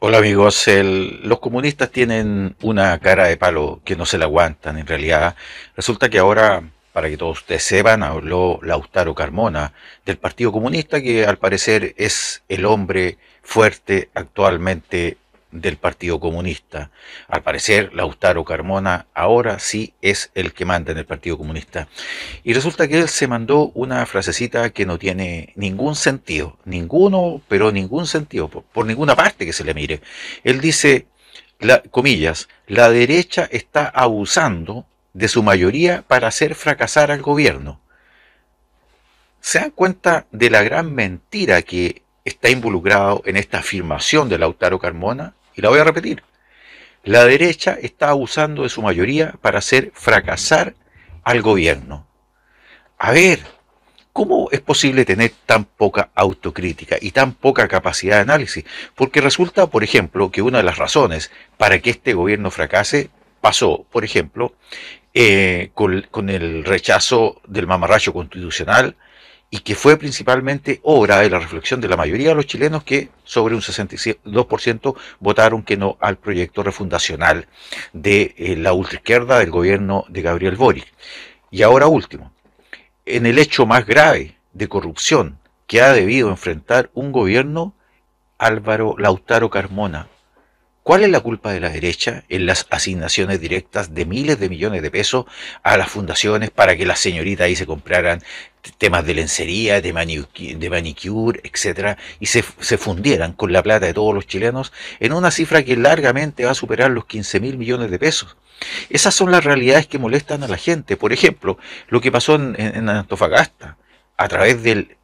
Hola amigos, el, los comunistas tienen una cara de palo que no se la aguantan en realidad. Resulta que ahora, para que todos ustedes sepan, habló laustaro Carmona del Partido Comunista que al parecer es el hombre fuerte actualmente del Partido Comunista. Al parecer, Lautaro Carmona ahora sí es el que manda en el Partido Comunista. Y resulta que él se mandó una frasecita que no tiene ningún sentido, ninguno, pero ningún sentido, por, ninguna parte que se le mire. Él dice, la, comillas, la derecha está abusando de su mayoría para hacer fracasar al gobierno. ¿Se dan cuenta de la gran mentira que está involucrado en esta afirmación de Lautaro Carmona, y la voy a repetir. La derecha está abusando de su mayoría para hacer fracasar al gobierno. A ver, ¿cómo es posible tener tan poca autocrítica y tan poca capacidad de análisis? Porque resulta, por ejemplo, que una de las razones para que este gobierno fracase pasó, por ejemplo, eh, con, el rechazo del mamarracho constitucional y que fue principalmente obra de la reflexión de la mayoría de los chilenos que sobre un 62% votaron que no al proyecto refundacional de eh, la ultraizquierda del gobierno de Gabriel Boric. Y ahora último, en el hecho más grave de corrupción que ha debido enfrentar un gobierno, Álvaro Lautaro Carmona, ¿Cuál es la culpa de la derecha en las asignaciones directas de miles de millones de pesos a las fundaciones para que las señoritas ahí se compraran temas de lencería, de, manicure, de etcétera, y se, fundieran con la plata de todos los chilenos en una cifra que largamente va a superar los 15 mil millones de pesos? Esas son las realidades que molestan a la gente. Por ejemplo, lo que pasó en Antofagasta a través del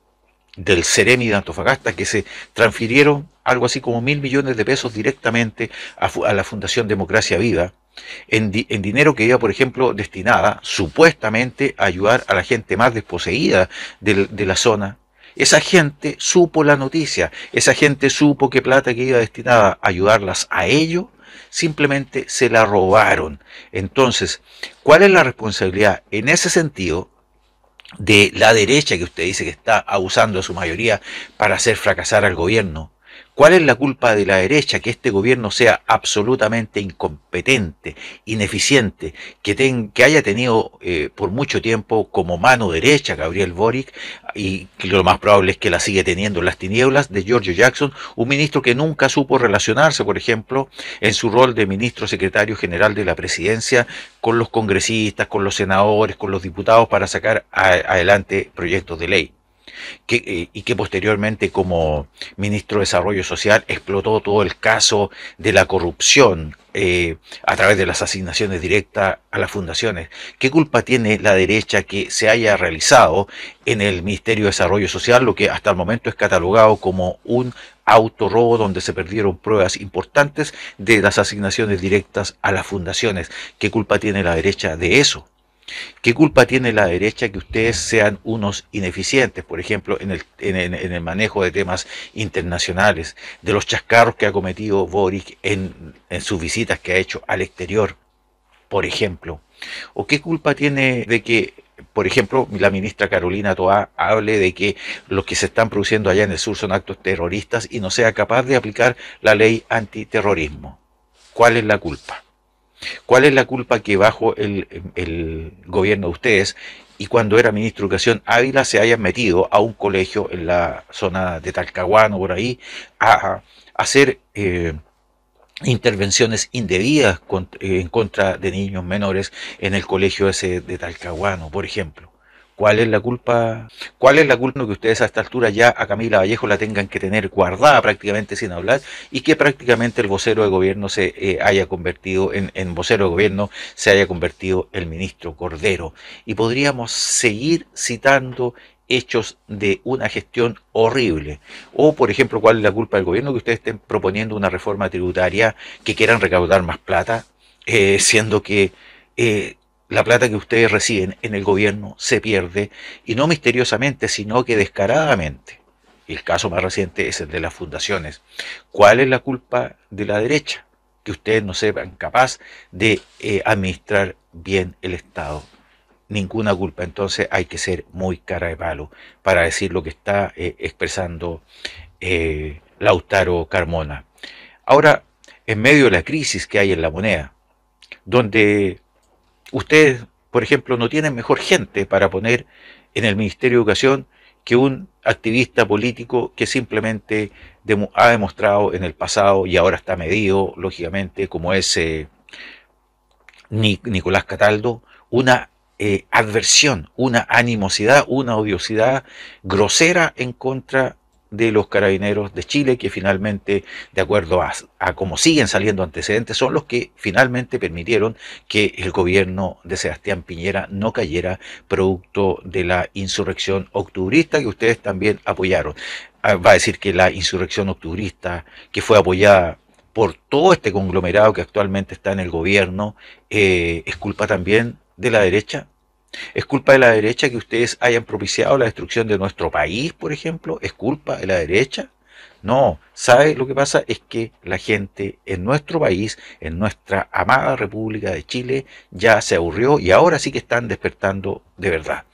del Ceremi de Antofagasta, que se transfirieron algo así como mil millones de pesos directamente a, la Fundación Democracia Viva, en, dinero que iba, por ejemplo, destinada supuestamente a ayudar a la gente más desposeída de, de la zona. Esa gente supo la noticia, esa gente supo que plata que iba destinada a ayudarlas a ello, simplemente se la robaron. Entonces, ¿cuál es la responsabilidad en ese sentido de la derecha que usted dice que está abusando de su mayoría para hacer fracasar al gobierno, ¿Cuál es la culpa de la derecha que este gobierno sea absolutamente incompetente, ineficiente, que, que haya tenido eh, por mucho tiempo como mano derecha Gabriel Boric y lo más probable es que la sigue teniendo en las tinieblas de George Jackson, un ministro que nunca supo relacionarse, por ejemplo, en su rol de ministro secretario general de la presidencia con los congresistas, con los senadores, con los diputados para sacar adelante proyectos de ley? Eh, y que posteriormente como ministro de Desarrollo Social explotó todo el caso de la corrupción eh, a través de las asignaciones directas a las fundaciones. ¿Qué culpa tiene la derecha que se haya realizado en el Ministerio de Desarrollo Social lo que hasta el momento es catalogado como un autorrobo donde se perdieron pruebas importantes de las asignaciones directas a las fundaciones? ¿Qué culpa tiene la derecha de eso? ¿Qué culpa tiene la derecha que ustedes sean unos ineficientes, por ejemplo, en el, manejo de temas internacionales, de los chascarros que ha cometido Boric en, en sus visitas que ha hecho al exterior, por ejemplo? ¿O qué culpa tiene de que, por ejemplo, la ministra Carolina Toá hable de que los que se están produciendo allá en el sur son actos terroristas y no sea capaz de aplicar la ley antiterrorismo? ¿Cuál es la culpa? ¿Cuál es la culpa que bajo el, gobierno de ustedes y cuando era ministro de Educación Ávila se hayan metido a un colegio en la zona de Talcahuano, por ahí, a, hacer... Eh, intervenciones indebidas eh, en contra de niños menores en el colegio ese de Talcahuano, por ejemplo. ¿Cuál es la culpa? ¿Cuál es la culpa que ustedes a esta altura ya a Camila Vallejo la tengan que tener guardada prácticamente sin hablar y que prácticamente el vocero de gobierno se eh, haya convertido en, en, vocero de gobierno, se haya convertido el ministro Cordero? Y podríamos seguir citando hechos de una gestión horrible. O, por ejemplo, ¿cuál es la culpa del gobierno que ustedes estén proponiendo una reforma tributaria que quieran recaudar más plata, eh, siendo que eh, la plata que ustedes reciben en el gobierno se pierde, y no misteriosamente, sino que descaradamente. El caso más reciente es el de las fundaciones. ¿Cuál es la culpa de la derecha? Que ustedes no sean capaz de eh, administrar bien el Estado. Ninguna culpa. Entonces hay que ser muy cara de palo para decir lo que está eh, expresando eh, Lautaro Carmona. Ahora, en medio de la crisis que hay en la moneda, donde Ustedes, por ejemplo, no tienen mejor gente para poner en el Ministerio de Educación que un activista político que simplemente ha demostrado en el pasado y ahora está medido, lógicamente, como es eh, Nicolás Cataldo, una eh, adversión, una animosidad, una odiosidad grosera en contra de de los carabineros de Chile, que finalmente, de acuerdo a, cómo siguen saliendo antecedentes, son los que finalmente permitieron que el gobierno de Sebastián Piñera no cayera producto de la insurrección octubrista que ustedes también apoyaron. Ah, va a decir que la insurrección octubrista, que fue apoyada por todo este conglomerado que actualmente está en el gobierno, eh, es culpa también de la derecha. ¿Es culpa de la derecha que ustedes hayan propiciado la destrucción de nuestro país, por ejemplo? ¿Es culpa de la derecha? No, ¿sabe lo que pasa? Es que la gente en nuestro país, en nuestra amada República de Chile, ya se aburrió y ahora sí que están despertando de verdad.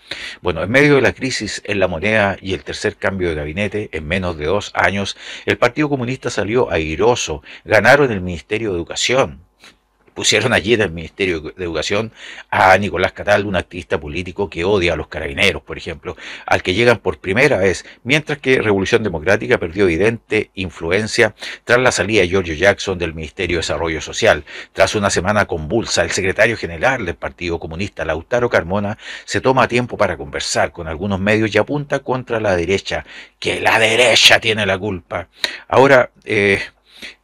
Bueno, en medio de la crisis en la moneda y el tercer cambio de gabinete en menos de dos años, el Partido Comunista salió airoso, ganaron el Ministerio de Educación, pusieron allí en el Ministerio de Educación a Nicolás Catal, un activista político que odia a los carabineros, por ejemplo, al que llegan por primera vez, mientras que Revolución Democrática perdió evidente influencia tras la salida de Giorgio Jackson del Ministerio de Desarrollo Social. Tras una semana convulsa, el secretario general del Partido Comunista, Lautaro Carmona, se toma tiempo para conversar con algunos medios y apunta contra la derecha, que la derecha tiene la culpa. Ahora, eh,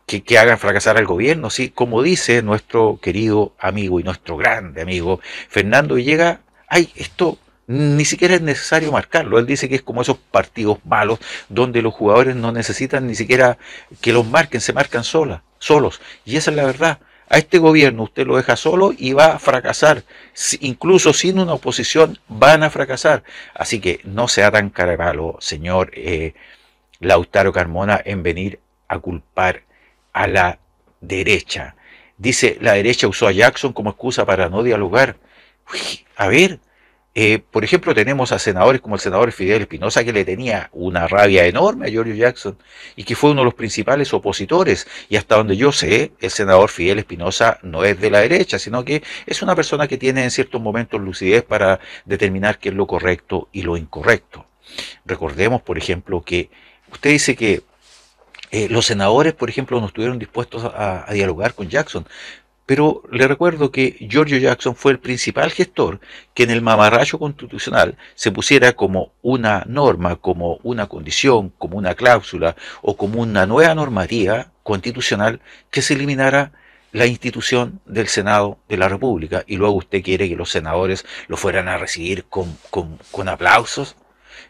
que, hagan fracasar al gobierno, ¿sí? como dice nuestro querido amigo y nuestro grande amigo Fernando llega, ay, esto ni siquiera es necesario marcarlo, él dice que es como esos partidos malos donde los jugadores no necesitan ni siquiera que los marquen, se marcan sola, solos, y esa es la verdad. A este gobierno usted lo deja solo y va a fracasar. incluso sin una oposición van a fracasar. Así que no sea tan caravalo, señor eh, Lautaro Carmona, en venir a culpar a la derecha. Dice, la derecha usó a Jackson como excusa para no dialogar. a ver, eh, por ejemplo, tenemos a senadores como el senador Fidel Espinosa, que le tenía una rabia enorme a George Jackson y que fue uno de los principales opositores. Y hasta donde yo sé, el senador Fidel Espinosa no es de la derecha, sino que es una persona que tiene en ciertos momentos lucidez para determinar qué es lo correcto y lo incorrecto. Recordemos, por ejemplo, que usted dice que eh, los senadores, por ejemplo, no estuvieron dispuestos a, dialogar con Jackson. Pero le recuerdo que Giorgio Jackson fue el principal gestor que en el mamarracho constitucional se pusiera como una norma, como una condición, como una cláusula o como una nueva normativa constitucional que se eliminara la institución del Senado de la República. Y luego usted quiere que los senadores lo fueran a recibir con aplausos.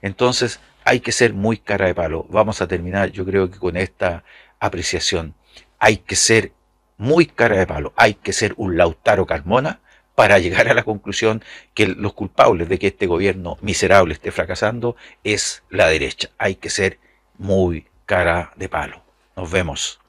Entonces hay que ser muy cara de palo. Vamos a terminar yo creo que con esta apreciación. Hay que ser muy cara de palo, hay que ser un Lautaro Carmona para llegar a la conclusión que los culpables de que este gobierno miserable esté fracasando es la derecha. Hay que ser muy cara de palo. Nos vemos.